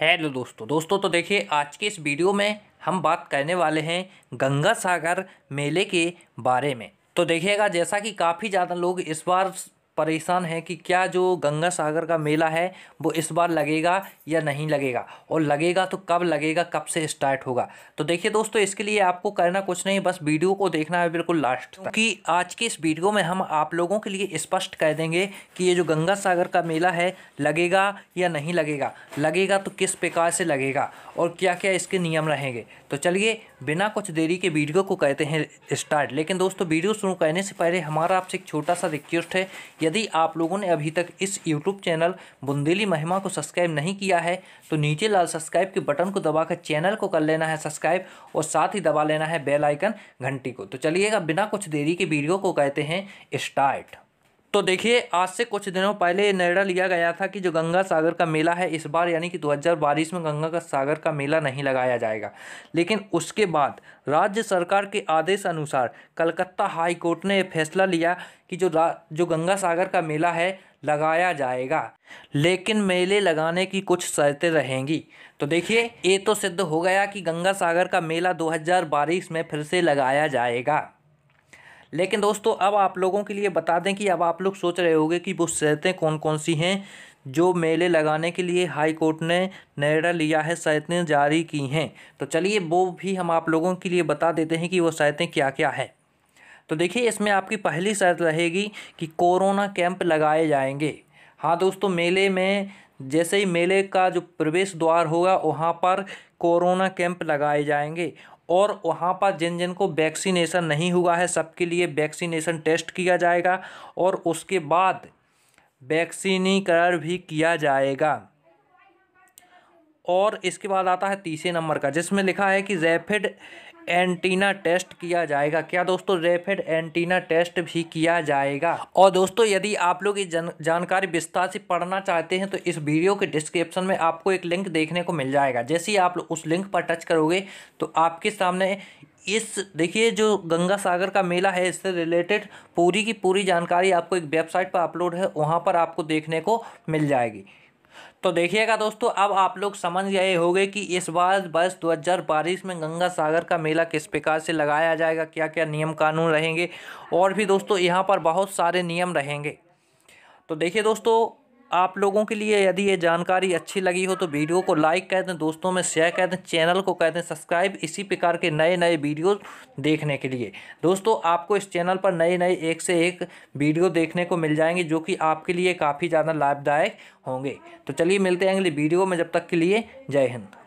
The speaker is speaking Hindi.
हेलो दोस्तों दोस्तों तो देखिए आज के इस वीडियो में हम बात करने वाले हैं गंगा सागर मेले के बारे में तो देखिएगा जैसा कि काफ़ी ज़्यादा लोग इस बार परेशान हैं कि क्या जो गंगा सागर का मेला है वो इस बार लगेगा या नहीं लगेगा और लगेगा तो कब लगेगा कब से स्टार्ट होगा तो देखिए दोस्तों इसके लिए आपको करना कुछ नहीं बस वीडियो को देखना है बिल्कुल लास्ट क्योंकि आज के इस वीडियो में हम आप लोगों के लिए स्पष्ट कह देंगे कि ये जो गंगा सागर का मेला है लगेगा या नहीं लगेगा लगेगा तो किस प्रकार से लगेगा और क्या क्या इसके नियम रहेंगे तो चलिए बिना कुछ देरी के वीडियो को कहते हैं स्टार्ट लेकिन दोस्तों वीडियो शुरू करने से पहले हमारा आपसे एक छोटा सा रिक्वेस्ट है यदि आप लोगों ने अभी तक इस यूट्यूब चैनल बुंदेली महिमा को सब्सक्राइब नहीं किया है तो नीचे लाल सब्सक्राइब के बटन को दबाकर चैनल को कर लेना है सब्सक्राइब और साथ ही दबा लेना है बेल आइकन घंटी को तो चलिएगा बिना कुछ देरी के वीडियो को कहते हैं स्टार्ट तो देखिए आज से कुछ दिनों पहले निर्णय लिया गया था कि जो गंगा सागर का मेला है इस बार यानी कि 2022 में गंगा का सागर का मेला नहीं लगाया जाएगा लेकिन उसके बाद राज्य सरकार के आदेश अनुसार कलकत्ता हाई कोर्ट ने फैसला लिया कि जो जो गंगा सागर का मेला है लगाया जाएगा लेकिन मेले लगाने की कुछ शर्तें रहेंगी तो देखिए ये तो सिद्ध हो गया कि गंगा सागर का मेला दो में फिर से लगाया जाएगा लेकिन दोस्तों अब आप लोगों के लिए बता दें कि अब आप लोग सोच रहे होंगे कि वो शर्तें कौन कौन सी हैं जो मेले लगाने के लिए हाई कोर्ट ने निर्णय लिया है शर्तें जारी की हैं तो चलिए वो भी हम आप लोगों के लिए बता देते हैं कि वो शर्तें क्या क्या हैं तो देखिए इसमें आपकी पहली शर्त रहेगी कि कोरोना कैंप लगाए जाएंगे हाँ दोस्तों मेले में जैसे ही मेले का जो प्रवेश द्वार होगा वहाँ पर कोरोना कैंप लगाए जाएंगे और वहाँ पर जिन जिन को वैक्सीनेशन नहीं हुआ है सबके लिए वैक्सीनेशन टेस्ट किया जाएगा और उसके बाद वैक्सीनीकरण भी किया जाएगा और इसके बाद आता है तीसरे नंबर का जिसमें लिखा है कि रैपिड एंटीना टेस्ट किया जाएगा क्या दोस्तों रैपिड एंटीना टेस्ट भी किया जाएगा और दोस्तों यदि आप लोग ये जन जानकारी विस्तार से पढ़ना चाहते हैं तो इस वीडियो के डिस्क्रिप्शन में आपको एक लिंक देखने को मिल जाएगा जैसे ही आप उस लिंक पर टच करोगे तो आपके सामने इस देखिए जो गंगा सागर का मेला है इससे रिलेटेड पूरी की पूरी जानकारी आपको एक वेबसाइट पर अपलोड है वहाँ पर आपको देखने को मिल जाएगी तो देखिएगा दोस्तों अब आप लोग समझ गए होंगे कि इस बार वर्ष 2022 में गंगा सागर का मेला किस प्रकार से लगाया जाएगा क्या क्या नियम कानून रहेंगे और भी दोस्तों यहाँ पर बहुत सारे नियम रहेंगे तो देखिए दोस्तों आप लोगों के लिए यदि ये जानकारी अच्छी लगी हो तो वीडियो को लाइक कर दें दोस्तों में शेयर कर दें चैनल को कह दें सब्सक्राइब इसी प्रकार के नए नए वीडियो देखने के लिए दोस्तों आपको इस चैनल पर नए नए एक से एक वीडियो देखने को मिल जाएंगे जो कि आपके लिए काफ़ी ज़्यादा लाभदायक होंगे तो चलिए मिलते हैं अगले वीडियो में जब तक के लिए जय हिंद